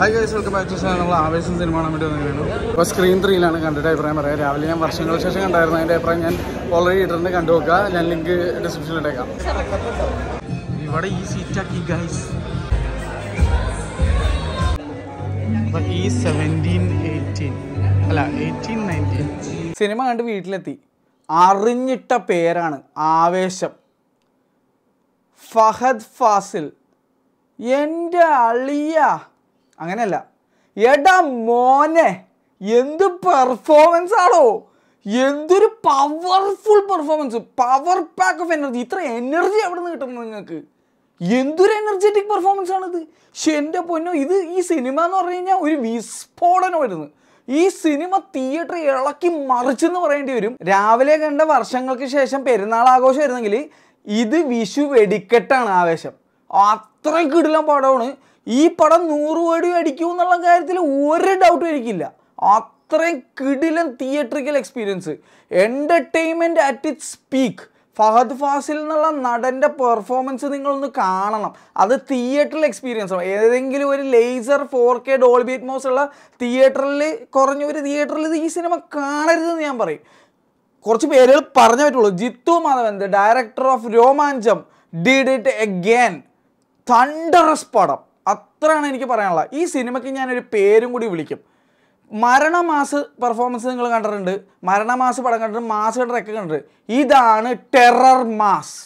high guys welcome back to channel നമ്മൾ Aavesham cinema വേണ്ടി വന്നിരുന്നു അപ്പോൾ സ്ക്രീൻ ത്രീയിലാണ് കണ്ടിട്ട് അഭിപ്രായം പറയാം രാവിലെ ഞാൻ വർഷങ്ങൾക്ക് ശേഷം കണ്ടായിരുന്നു അതിൻ്റെ അഭിപ്രായം ഞാൻ ഓൾറെഡി ഇട്ടിട്ടുണ്ട് കണ്ടു നോക്കുക ഞാൻ ലിങ്ക് ഡിസ്ക്രിപ്ഷനിൽ ഇട്ടേക്കാം ഇവിടെ ഈ സീറ്റാക്കി ഗൈസ് ഈ സെവൻറ്റീൻ എയ്റ്റീൻ അല്ല എയ്റ്റീൻ നയൻറ്റീൻ സിനിമ കണ്ട് വീട്ടിലെത്തി അറിഞ്ഞിട്ട പേരാണ് ആവേശം ഫഹദ് ഫാസിൽ എൻ്റെ അളിയ അങ്ങനെയല്ല എടാ മോനെ എന്ത് പെർഫോമൻസ് ആണോ എന്തൊരു powerful performance power pack of energy ഇത്ര എനർജി എവിടെ നിന്ന് കിട്ടുന്നത് നിങ്ങൾക്ക് എന്തൊരു എനർജറ്റിക് പെർഫോമൻസ് ആണിത് പക്ഷെ എൻ്റെ പൊന്നോ ഇത് ഈ സിനിമ എന്ന് പറഞ്ഞു കഴിഞ്ഞാൽ ഒരു വരുന്നു ഈ സിനിമ തിയേറ്റർ ഇളക്കി മറിച്ചെന്ന് പറയേണ്ടി വരും രാവിലെ കണ്ട വർഷങ്ങൾക്ക് ശേഷം പെരുന്നാൾ വരുന്നെങ്കിൽ ഇത് വിഷു വെടിക്കെട്ടാണ് ആവേശം അത്രയും കിടിലം പടമാണ് ഈ പടം നൂറ് കോടി അടിക്കും എന്നുള്ള കാര്യത്തിൽ ഒരു ഡൗട്ടും എനിക്കില്ല അത്രയും കിടിലൻ theatrical experience entertainment at it peak Fahadh Faasil എന്നുള്ള നടൻ്റെ പെർഫോമൻസ് നിങ്ങളൊന്ന് കാണണം അത് തിയേറ്ററിൽ എക്സ്പീരിയൻസ് ആണ് ഏതെങ്കിലും ഒരു laser four K Dolby Atmos ഉള്ള തിയേറ്ററിൽ കുറഞ്ഞ ഒരു തിയേറ്ററിൽ ഈ സിനിമ കാണരുതെന്ന് ഞാൻ പറയും കുറച്ച് പേരുകൾ പറഞ്ഞു പറ്റുള്ളൂ Jithu Madhavan the director of Romancham did it again thunderous പടം അത്രയാണ് എനിക്ക് പറയാനുള്ളത് ഈ സിനിമയ്ക്ക് ഞാനൊരു പേരും കൂടി വിളിക്കും മരണമാസ് പെർഫോമൻസ് നിങ്ങൾ കണ്ടിട്ടുണ്ട് മരണമാസ് പടം കണ്ടിട്ടുണ്ട് മാസ് കണ്ടിട്ടൊക്കെ കണ്ടിട്ടുണ്ട് ഇതാണ് terror mass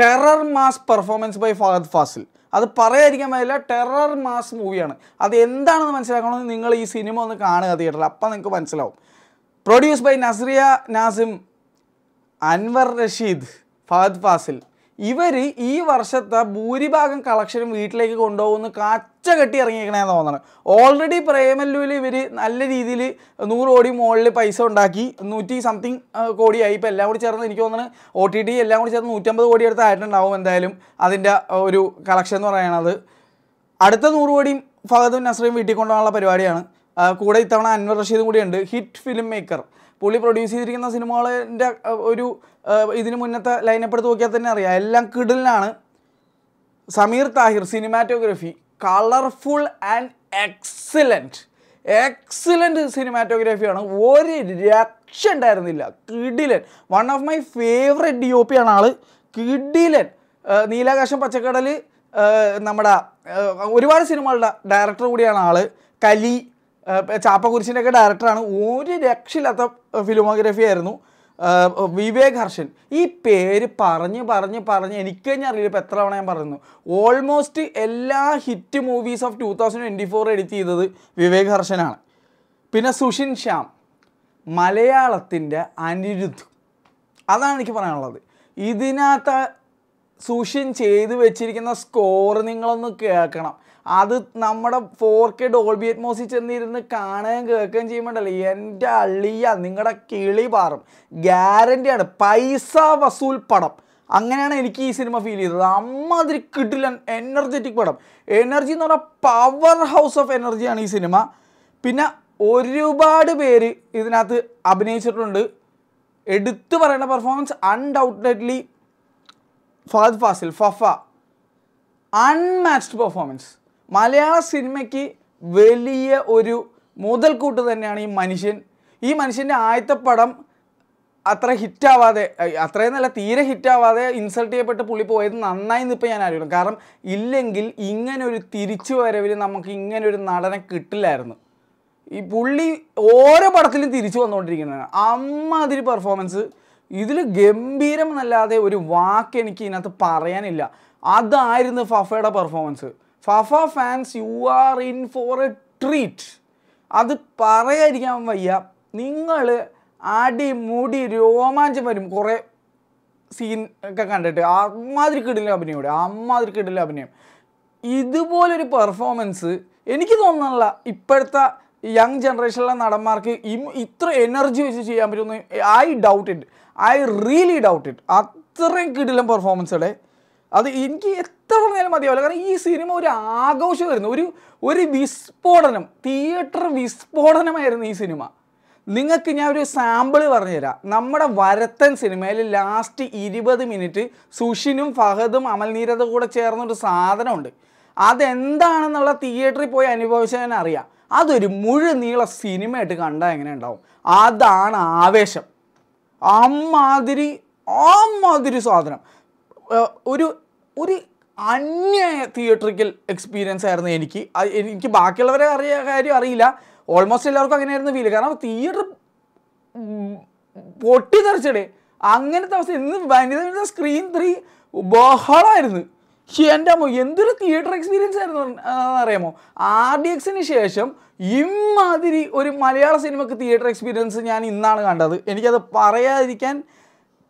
terror mass performance by Fahadh Faasil അത് പറയാതിരിക്കാൻ പറ്റില്ല ടെറർ മാസ് മൂവിയാണ് അത് എന്താണെന്ന് മനസ്സിലാക്കണമെന്ന് നിങ്ങൾ ഈ സിനിമ ഒന്ന് കാണുക തിയേറ്ററിൽ അപ്പം നിങ്ങൾക്ക് മനസ്സിലാവും പ്രൊഡ്യൂസ് ബൈ നസ്രിയ നാസിം അൻവർ റഷീദ് ഫഹദ് ഫാസിൽ ഇവർ ഈ വർഷത്തെ ഭൂരിഭാഗം കളക്ഷനും വീട്ടിലേക്ക് കൊണ്ടുപോകുന്ന കാച്ച കെട്ടി ഇറങ്ങിയിരിക്കണേന്ന് തോന്നണം ഓൾറെഡി പ്രേമല്ലൂരിൽ ഇവർ നല്ല രീതിയിൽ നൂറ് കോടി മുകളിൽ പൈസ ഉണ്ടാക്കി നൂറ്റി സംതിങ് കോടിയായി ഇപ്പോൾ എല്ലാം കൂടി ചേർന്ന് എനിക്ക് തോന്നുന്നത് ഒ ടി ടി എല്ലാം കൂടി ചേർന്ന് നൂറ്റമ്പത് കോടി അടുത്ത് ആയിട്ടുണ്ടാവും എന്തായാലും അതിൻ്റെ ഒരു കളക്ഷൻ എന്ന് പറയണത് അടുത്ത നൂറ് കോടിയും ഫഹദും നസ്രയും വീട്ടിൽ കൊണ്ടുപോകാനുള്ള പരിപാടിയാണ് കൂടെ ഇത്തവണ അൻവർ റഷീദും കൂടിയുണ്ട് ഹിറ്റ് ഫിലിം മേക്കർ പുള്ളി പ്രൊഡ്യൂസ് ചെയ്തിരിക്കുന്ന സിനിമകളിൻ്റെ ഒരു ഇതിന് മുന്നത്തെ ലൈനപ്പ് എടുത്ത് നോക്കിയാൽ തന്നെ അറിയാം എല്ലാം കിടലിനാണ് Sameer Thahir cinematography colourful and excellent excellent സിനിമാറ്റോഗ്രഫിയാണ് ഒരു രക്ഷ ഉണ്ടായിരുന്നില്ല കിടിലൻ one of my favourite D O P ആണ് ആൾ കിടിലൻ നീലാകാശം പച്ചക്കടൽ നമ്മുടെ ഒരുപാട് സിനിമകളുടെ ഡയറക്ടർ കൂടിയാണ് ആൾ കലി ചാപ്പക്കുരിശിൻ്റെയൊക്കെ ഡയറക്ടറാണ് ഒരു രക്ഷയില്ലാത്ത ഫിലിമോഗ്രഫി ആയിരുന്നു വിവേക് ഹർഷൻ ഈ പേര് പറഞ്ഞ് പറഞ്ഞ് പറഞ്ഞ് എനിക്ക് തന്നെ അറിയില്ല ഇപ്പോൾ എത്ര തവണ ഞാൻ പറയുന്നു ഓൾമോസ്റ്റ് എല്ലാ hit movies of two thousand twenty four edit ചെയ്തത് വിവേക് ഹർഷനാണ് പിന്നെ സുഷിൻ ശ്യാം മലയാളത്തിൻ്റെ അനിരുദ്ധ് അതാണ് എനിക്ക് പറയാനുള്ളത് ഇതിനകത്ത് സുഷിൻ ചെയ്തു വെച്ചിരിക്കുന്ന സ്കോർ നിങ്ങളൊന്ന് കേൾക്കണം അത് നമ്മുടെ ഫോർ കെ ഡോൾബി അറ്റ്മോസിൽ ചെന്നിരുന്ന് കാണുകയും കേൾക്കുകയും ചെയ്യുമ്പോണ്ടല്ലോ എൻ്റെ അള്ളിയ നിങ്ങളുടെ കിളി പാറും ഗ്യാരൻ്റിയാണ് പൈസ വസൂൽ പടം അങ്ങനെയാണ് എനിക്ക് ഈ സിനിമ ഫീൽ ചെയ്തത് അമ്മാതിരി കിട്ടില്ല എനർജറ്റിക് പടം എനർജി എന്ന് പറഞ്ഞാൽ പവർ ഹൗസ് ഓഫ് എനർജിയാണ് ഈ സിനിമ പിന്നെ ഒരുപാട് പേര് ഇതിനകത്ത് അഭിനയിച്ചിട്ടുണ്ട് എടുത്തു പറയേണ്ട performance undoubtedly Fahadh Faasil FaFa unmatched performance മലയാള സിനിമയ്ക്ക് വലിയ ഒരു മുതൽക്കൂട്ട് തന്നെയാണ് ഈ മനുഷ്യൻ ഈ മനുഷ്യൻ്റെ ആദ്യത്തെ പടം അത്ര ഹിറ്റാവാതെ അത്രയും നല്ല തീരെ ഹിറ്റാവാതെ ഇൻസൾട്ട് ചെയ്യപ്പെട്ട് പുള്ളി പോയത് നന്നായി നിന്നിപ്പോൾ ഞാൻ അറിയണം കാരണം ഇല്ലെങ്കിൽ ഇങ്ങനൊരു തിരിച്ചു വരവിൽ നമുക്ക് ഇങ്ങനൊരു നടനെ കിട്ടില്ലായിരുന്നു ഈ പുള്ളി ഓരോ പടത്തിലും തിരിച്ചു വന്നുകൊണ്ടിരിക്കുന്നതാണ് അമ്മാതിരി പെർഫോമൻസ് ഇതിൽ ഗംഭീരം എന്നല്ലാതെ ഒരു വാക്ക് എനിക്ക് ഇതിനകത്ത് പറയാനില്ല അതായിരുന്നു ഫഫയുടെ performance FaFa fans you are in for a treat അത് പറയാതിരിക്കാൻ വയ്യ നിങ്ങൾ അടി മുടി രോമാഞ്ചം വരും കുറേ സീൻ ഒക്കെ കണ്ടിട്ട് അമ്മാതിരി കിടില്ല അഭിനയോടെ അമ്മാതിരി കിടില്ല അഭിനയം ഇതുപോലൊരു പെർഫോമൻസ് എനിക്ക് തോന്നുന്നില്ല ഇപ്പോഴത്തെ യങ് ജനറേഷനിലെ നടന്മാർക്ക് ഇത്ര എനർജി വെച്ച് ചെയ്യാൻ പറ്റുമെന്ന് I doubt it I really doubt it അത്രയും കിടിലം പെർഫോമൻസോടെ അത് എനിക്ക് എത്ര പറഞ്ഞാലും മതിയാവില്ല കാരണം ഈ സിനിമ ഒരു ആഘോഷമായിരുന്നു ഒരു ഒരു വിസ്ഫോടനം തിയേറ്റർ വിസ്ഫോടനമായിരുന്നു ഈ സിനിമ നിങ്ങൾക്ക് ഞാൻ ഒരു സാമ്പിൾ പറഞ്ഞുതരാം നമ്മുടെ വരത്തൻ സിനിമയിൽ ലാസ്റ്റ് ഇരുപത് മിനിറ്റ് സുഷിനും ഫഹദും അമൽനീരത കൂടെ ചേർന്നൊരു സാധനമുണ്ട് അതെന്താണെന്നുള്ള തിയേറ്ററിൽ പോയി അനുഭവിച്ചതിന് അറിയാം അതൊരു മുഴുനീള സിനിമയായിട്ട് കണ്ടാൽ എങ്ങനെ ഉണ്ടാവും അതാണ് ആവേശം അമ്മാതിരി അമ്മാതിരി സാധനം ഒരു ഒരു അന്യ തിയേറ്ററിക്കൽ എക്സ്പീരിയൻസ് ആയിരുന്നു എനിക്ക് എനിക്ക് ബാക്കിയുള്ളവരെ അറിയ കാര്യം അറിയില്ല ഓൾമോസ്റ്റ് എല്ലാവർക്കും അങ്ങനെയായിരുന്നു ഫീൽ കാരണം തിയേറ്റർ പൊട്ടി തെറിച്ചടേ അങ്ങനത്തെ അവസ്ഥ ഇന്ന് വനിത സ്ക്രീൻ ത്രീ ബഹളമായിരുന്നു എൻ്റെ അമ്മ എന്തൊരു തിയേറ്റർ എക്സ്പീരിയൻസ് ആയിരുന്നു അറിയാമോ ആർ ഡി എക്സിന് ശേഷം ഇമാതിരി ഒരു മലയാള സിനിമക്ക് തിയേറ്റർ എക്സ്പീരിയൻസ് ഞാൻ ഇന്നാണ് കണ്ടത് എനിക്കത് പറയാതിരിക്കാൻ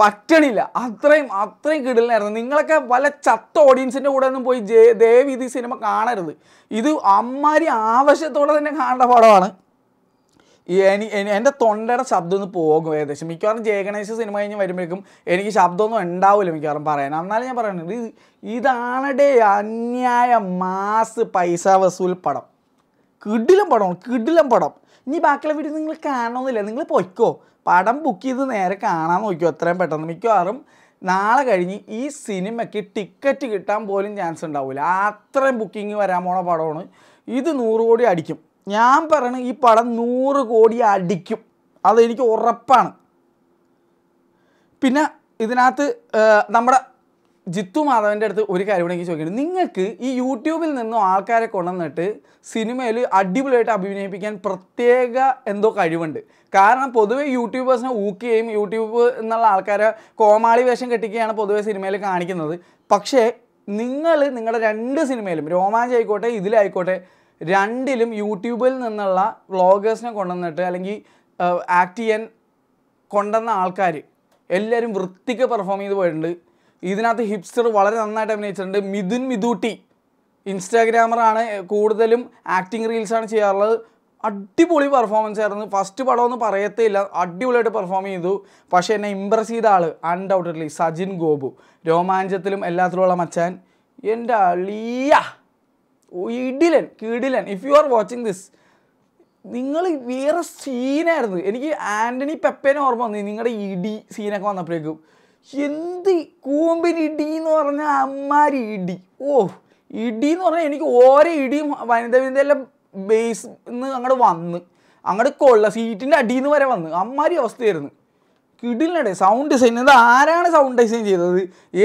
പറ്റണില്ല അത്രയും അത്രയും കിടലിനായിരുന്നു നിങ്ങളൊക്കെ പല ചത്ത ഓഡിയൻസിൻ്റെ കൂടെ ഒന്നും പോയി ദേവ് ഇത് സിനിമ കാണരുത് ഇത് അമ്മാരി ആവശ്യത്തോടെ തന്നെ കാണേണ്ട പടമാണ് എനി എൻ്റെ തൊണ്ടയുടെ ശബ്ദം ഒന്ന് പോകും ഏകദേശം മിക്കവാറും ജയഗണേശ സിനിമ കഴിഞ്ഞ് വരുമ്പോഴേക്കും എനിക്ക് ശബ്ദമൊന്നും ഉണ്ടാവില്ല മിക്കവാറും പറയാൻ എന്നാലും ഞാൻ പറയുന്നത് ഇത് ഇതാണടെ അന്യായ മാസ് പൈസ വസൂൽ പടം കിടിലം പടമാണ് കിടിലം പടം ഇനി ബാക്കിയുള്ള വീഡിയോ നിങ്ങൾ കാണണമെന്നില്ല നിങ്ങൾ പൊയ്ക്കോ പടം ബുക്ക് ചെയ്ത് നേരെ കാണാൻ നോക്കിയോ എത്രയും പെട്ടെന്ന് മിക്കവാറും നാളെ കഴിഞ്ഞ് ഈ സിനിമയ്ക്ക് ടിക്കറ്റ് കിട്ടാൻ പോലും ചാൻസ് ഉണ്ടാവില്ല അത്രയും ബുക്കിംഗ് വരാൻ പോണ പടമാണ് ഇത് നൂറ് കോടി അടിക്കും ഞാൻ പറയണ ഈ പടം നൂറ് കോടി അടിക്കും അതെനിക്ക് ഉറപ്പാണ് പിന്നെ ഇതിനകത്ത് നമ്മുടെ ജിത്തു മാധവൻ്റെ അടുത്ത് ഒരു കാര്യം കൂടെ എനിക്ക് ചോദിക്കുന്നത് നിങ്ങൾക്ക് ഈ യൂട്യൂബിൽ നിന്നും ആൾക്കാരെ കൊണ്ടുവന്നിട്ട് സിനിമയിൽ അടിപൊളിയായിട്ട് അഭിനയിപ്പിക്കാൻ പ്രത്യേക എന്തോ കഴിവുണ്ട് കാരണം പൊതുവേ യൂട്യൂബേഴ്സിനെ ഊക്കുകയും യൂട്യൂബ് എന്നുള്ള ആൾക്കാരെ കോമാളി വേഷം കെട്ടിക്കുകയാണ് പൊതുവേ സിനിമയിൽ കാണിക്കുന്നത് പക്ഷേ നിങ്ങൾ നിങ്ങളുടെ രണ്ട് സിനിമയിലും രോമാഞ്ചം ആയിക്കോട്ടെ ഇതിലായിക്കോട്ടെ രണ്ടിലും യൂട്യൂബിൽ നിന്നുള്ള വ്ളോഗേഴ്സിനെ കൊണ്ടുവന്നിട്ട് അല്ലെങ്കിൽ ആക്ട് ചെയ്യാൻ കൊണ്ടുവന്ന ആൾക്കാർ എല്ലാവരും വൃത്തിക്ക് പെർഫോം ചെയ്ത് പോയിട്ടുണ്ട് ഇതിനകത്ത് ഹിപ്സ്റ്റർ വളരെ നന്നായിട്ട് അഭിനയിച്ചിട്ടുണ്ട് മിഥുൻ മിഥൂട്ടി ഇൻസ്റ്റാഗ്രാമറാണ് കൂടുതലും ആക്ടിങ് റീൽസാണ് ചെയ്യാറുള്ളത് അടിപൊളി പെർഫോമൻസ് ആയിരുന്നു ഫസ്റ്റ് പടമൊന്നും പറയത്തേ ഇല്ല അടിപൊളിയായിട്ട് പെർഫോം ചെയ്തു പക്ഷേ എന്നെ ഇമ്പ്രസ് ചെയ്ത ആൾ അൺഡൗട്ടഡ്ലി സജിൻ ഗോപു രോമാഞ്ചത്തിലും എല്ലാത്തിലുമുള്ള മച്ചാൻ എൻ്റെ അളിയ ഇടിലൻ കിടിലൻ if you are watching this നിങ്ങൾ വേറെ സീനായിരുന്നു എനിക്ക് ആൻ്റണി പെപ്പേനെ ഓർമ്മ വന്നു നിങ്ങളുടെ ഇടി സീനൊക്കെ വന്നപ്പോഴേക്കും എന്ത് കൂമ്പിന് ഇടി എന്ന് പറഞ്ഞാൽ അമ്മാരി ഇടി ഓ ഇടി എന്ന് പറഞ്ഞാൽ എനിക്ക് ഓരോ ഇടിയും വനിത വിനിതയെല്ലാം ബേസ് നിന്ന് അങ്ങോട്ട് വന്ന് അങ്ങോട്ട് കൊള്ള സീറ്റിൻ്റെ അടിയിൽ നിന്ന് വരെ വന്ന് അമ്മാരി അവസ്ഥയായിരുന്നു കിടിലടെ സൗണ്ട് ഡിസൈൻ ഇത് ആരാണ് സൗണ്ട് ഡിസൈൻ ചെയ്തത്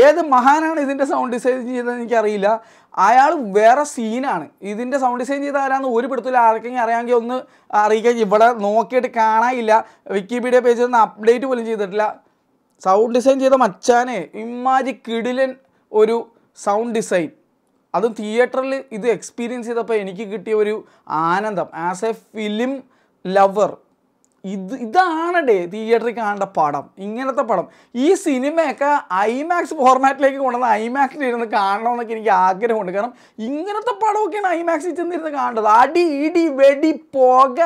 ഏത് മഹാനാണ് ഇതിൻ്റെ സൗണ്ട് ഡിസൈൻ ചെയ്തതെന്ന് എനിക്കറിയില്ല അയാൾ വേറെ സീനാണ് ഇതിൻ്റെ സൗണ്ട് ഡിസൈൻ ചെയ്ത ആരാന്ന് ഒരു പിടുത്തില്ല ആർക്കെങ്കിലും അറിയാമെങ്കിൽ ഒന്ന് അറിയിക്കാൻ ഇവിടെ നോക്കിയിട്ട് കാണാനില്ല വിക്കിപീഡിയ പേജ് ഒന്ന് അപ്ഡേറ്റ് പോലും ചെയ്തിട്ടില്ല സൗണ്ട് ഡിസൈൻ ചെയ്ത മച്ചാനെ ഇമ്മാരി കിടിലൻ ഒരു സൗണ്ട് ഡിസൈൻ അതും തിയേറ്ററിൽ ഇത് എക്സ്പീരിയൻസ് ചെയ്തപ്പോൾ എനിക്ക് കിട്ടിയ ഒരു ആനന്ദം ആസ് എ ഫിലിം ലവർ ഇത് ഇതാണടേ തിയേറ്ററിൽ കാണേണ്ട പടം ഇങ്ങനത്തെ പടം ഈ സിനിമയൊക്കെ ഐമാക്സ് ഫോർമാറ്റിലേക്ക് കൊണ്ടുവന്ന ഐമാക്സിൽ ഇരുന്ന് കാണണമെന്നൊക്കെ എനിക്ക് ആഗ്രഹമുണ്ട് കാരണം ഇങ്ങനത്തെ പടമൊക്കെയാണ് ഐമാക്സിൽ ചെന്നിരുന്ന് കാണേണ്ടത് അടി ഇടി വെടി പുക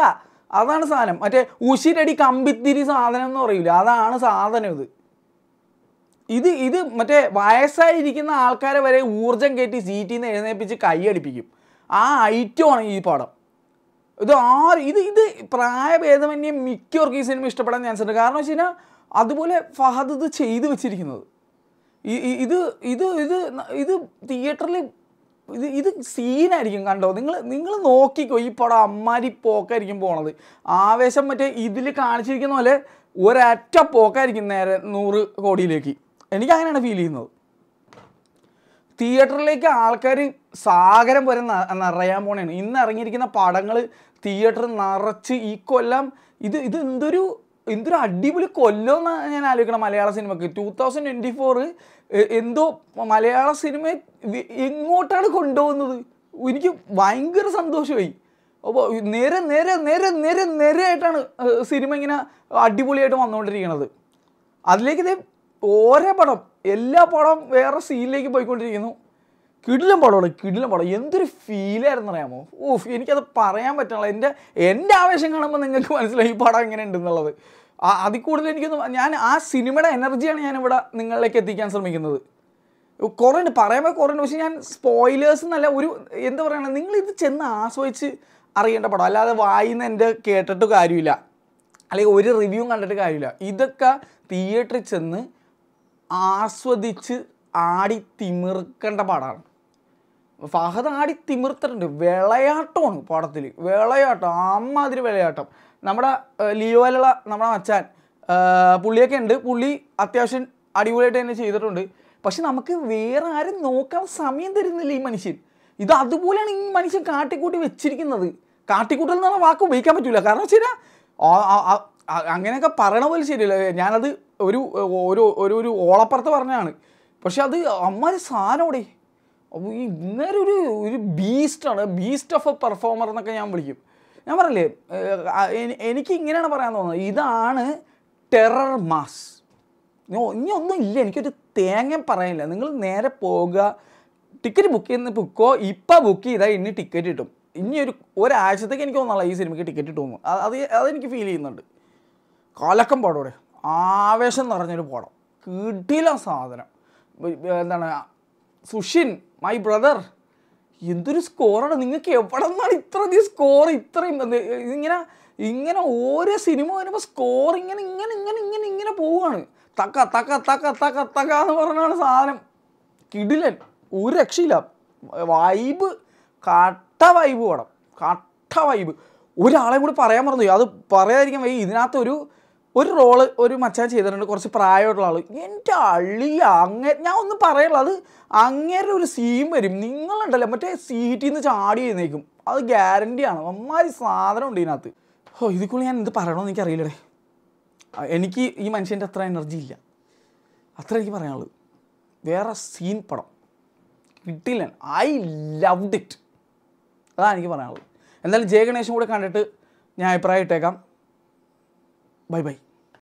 അതാണ് സാധനം മറ്റേ ഉശിരടി കമ്പിത്തിരി സാധനം എന്ന് പറയില്ല അതാണ് സാധനം ഇത് ഇത് ഇത് മറ്റേ വയസ്സായിരിക്കുന്ന ആൾക്കാരെ വരെ ഊർജം കയറ്റി സീറ്റിൽ നിന്ന് എഴുന്നേപ്പിച്ച് കൈയടിപ്പിക്കും ആ ഐറ്റമാണ് ഈ പടം ഇത് ആ ഇത് ഇത് പ്രായഭേദമന്യം മിക്കവർക്കും ഈ സിനിമ ഇഷ്ടപ്പെടാൻ ചാൻസ് ഉണ്ട് കാരണം വെച്ച് കഴിഞ്ഞാൽ അതുപോലെ ഫഹദ് ഇത് ചെയ്തു വെച്ചിരിക്കുന്നത് ഇത് ഇത് ഇത് ഇത് തിയേറ്ററിൽ ഇത് ഇത് സീനായിരിക്കും കണ്ടോ നിങ്ങൾ നിങ്ങൾ നോക്കിക്കോ ഈ പടം അമ്മാരി പോക്കായിരിക്കും പോണത് ആവേശം മറ്റേ ഇതിൽ കാണിച്ചിരിക്കുന്ന പോലെ ഒരറ്റ പോക്കായിരിക്കും നേരെ നൂറ് കോടിയിലേക്ക് എനിക്ക് അങ്ങനെയാണ് ഫീൽ ചെയ്യുന്നത് തിയേറ്ററിലേക്ക് ആൾക്കാർ സാഗരം വരെ നിറയാൻ പോണേണ് ഇന്ന് ഇറങ്ങിയിരിക്കുന്ന പടങ്ങൾ തിയേറ്റർ നിറച്ച് ഈ കൊല്ലം ഇത് ഇത് എന്തൊരു എന്തൊരു അടിപൊളി എന്ന് ഞാൻ ആലോചിക്കണം മലയാള സിനിമക്ക് ടു തൗസൻഡ് ട്വൻറ്റി ഫോറ് എന്തോ മലയാള സിനിമയെ എങ്ങോട്ടാണ് കൊണ്ടുപോകുന്നത് എനിക്ക് ഭയങ്കര സന്തോഷമായി അപ്പോൾ നേരെ നേരെ നേരെ നേരെ നേരെ ആയിട്ടാണ് സിനിമ ഇങ്ങനെ അടിപൊളിയായിട്ട് വന്നുകൊണ്ടിരിക്കുന്നത് അതിലേക്ക് ഇതേ ഒരേ പടം എല്ലാ പടം വേറെ സീനിലേക്ക് പോയിക്കൊണ്ടിരിക്കുന്നു കിടിലും പടമാണ് കിടിലും പടം എന്തൊരു ഫീലായിരുന്നു അറിയാമോ ഓഫ് എനിക്കത് പറയാൻ പറ്റണല്ലോ എൻ്റെ എൻ്റെ ആവേശം കാണുമ്പോൾ നിങ്ങൾക്ക് മനസ്സിലായി ഈ പടം എങ്ങനെ ഉണ്ടെന്നുള്ളത് അതിൽ കൂടുതൽ എനിക്കൊന്ന് ഞാൻ ആ സിനിമയുടെ എനർജിയാണ് ഞാനിവിടെ നിങ്ങളിലേക്ക് എത്തിക്കാൻ ശ്രമിക്കുന്നത് കുറേ പറയുമ്പോൾ കുറേ പക്ഷേ ഞാൻ സ്പോയിലേഴ്സ് എന്നല്ല ഒരു എന്താ പറയുക നിങ്ങളിത് ചെന്ന് ആസ്വദിച്ച് അറിയേണ്ട പടം അല്ലാതെ വായിന്ന് എൻ്റെ കേട്ടിട്ട് കാര്യമില്ല അല്ലെങ്കിൽ ഒരു റിവ്യൂ കണ്ടിട്ട് കാര്യമില്ല ഇതൊക്കെ തിയേറ്ററിൽ ചെന്ന് ആസ്വദിച്ച് ആടി തിമിർക്കേണ്ട പാടാണ് ഫഹദ് ആടി തിമിർത്തിട്ടുണ്ട് വിളയാട്ടമാണ് പാടത്തിൽ വിളയാട്ടം അമ്മാതിരി വിളയാട്ടം നമ്മുടെ ലിയോലുള്ള നമ്മുടെ മച്ചാൻ പുള്ളിയൊക്കെ ഉണ്ട് പുള്ളി അത്യാവശ്യം അടിപൊളിയായിട്ട് തന്നെ ചെയ്തിട്ടുണ്ട് പക്ഷെ നമുക്ക് വേറെ ആരും നോക്കാൻ സമയം തരുന്നില്ല ഈ മനുഷ്യൻ ഇത് അതുപോലെയാണ് ഈ മനുഷ്യൻ കാട്ടിക്കൂട്ടി വെച്ചിരിക്കുന്നത് കാട്ടിക്കൂട്ടൽ എന്നുള്ള വാക്ക് ഉപയോഗിക്കാൻ പറ്റില്ല കാരണം വെച്ചാൽ അങ്ങനെയൊക്കെ പറയണ പോലും ശരിയല്ല ഞാനത് ഒരു ഒരു ഒരു ഒരു ഓളപ്പുറത്ത് പറഞ്ഞാണ് പക്ഷെ അത് അമ്മര് അവിടെ ഇന്നേരം ഒരു ഒരു ബീസ്റ്റാണ് ബീസ്റ്റ് ഓഫ് എ പെർഫോമർ എന്നൊക്കെ ഞാൻ വിളിക്കും ഞാൻ പറയല്ലേ എനിക്ക് ഇങ്ങനെയാണ് പറയാൻ തോന്നുന്നത് ഇതാണ് ടെറർ മാസ് ഇനി ഒന്നും ഇല്ല എനിക്കൊരു തേങ്ങ പറയാനില്ല നിങ്ങൾ നേരെ പോകുക ടിക്കറ്റ് ബുക്ക് ചെയ്യുന്ന ബുക്കോ ഇപ്പം ബുക്ക് ചെയ്താൽ ഇനി ടിക്കറ്റ് കിട്ടും ഇനി ഒരു ഒരാഴ്ചത്തേക്ക് എനിക്ക് തോന്നാനുള്ള ഈ സിനിമയ്ക്ക് ടിക്കറ്റ് കിട്ടുമെന്ന് അത് അതെനിക്ക് ഫീൽ ചെയ്യുന്നുണ്ട് കലക്കം അവിടെ ആവേശം നിറഞ്ഞൊരു പടം കിടില സാധനം എന്താണ് സുഷിൻ മൈ ബ്രദർ എന്തൊരു സ്കോറാണ് നിങ്ങൾക്ക് എവിടെ നിന്നാണ് ഇത്ര അധികം സ്കോർ ഇത്രയും ഇങ്ങനെ ഇങ്ങനെ ഓരോ സിനിമ വരുമ്പോൾ സ്കോർ ഇങ്ങനെ ഇങ്ങനെ ഇങ്ങനെ ഇങ്ങനെ ഇങ്ങനെ പോവുകയാണ് തക്ക തക്ക തക്ക തക്ക തക്ക എന്ന് പറഞ്ഞാണ് സാധനം കിടിലൻ ഒരു രക്ഷയില്ല വൈബ് കട്ട വൈബ് വേണം കട്ട വൈബ് ഒരാളെ കൂടി പറയാൻ പറഞ്ഞു അത് പറയാതിരിക്കാൻ വൈ ഇതിനകത്തൊരു ഒരു റോള് ഒരു മച്ചാൻ ചെയ്തിട്ടുണ്ട് കുറച്ച് പ്രായമുള്ള ആൾ എൻ്റെ അള്ളി അങ്ങേ ഞാൻ ഒന്നും പറയുള്ളൂ അത് അങ്ങേരുടെ ഒരു സീൻ വരും നിങ്ങളുണ്ടല്ലോ മറ്റേ സീറ്റിൽ നിന്ന് ചാടി എഴുന്നേക്കും അത് ഗ്യാരണ്ടിയാണ് അമ്മാതിരി സാധനം ഉണ്ട് ഇതിനകത്ത് ഓ ഇതിക്കുള്ള ഞാൻ എന്ത് പറയണമെന്ന് എനിക്കറിയില്ലടേ എനിക്ക് ഈ മനുഷ്യൻ്റെ അത്ര എനർജി ഇല്ല അത്ര എനിക്ക് പറയാനുള്ളത് വേറെ സീൻ പടം കിട്ടില്ല ഐ ലവ്ഡ് ഇറ്റ് അതാണ് എനിക്ക് പറയാനുള്ളത് എന്തായാലും ജയ ഗണേശും കൂടെ കണ്ടിട്ട് ഞാൻ അഭിപ്രായം ഇട്ടേക്കാം பை பை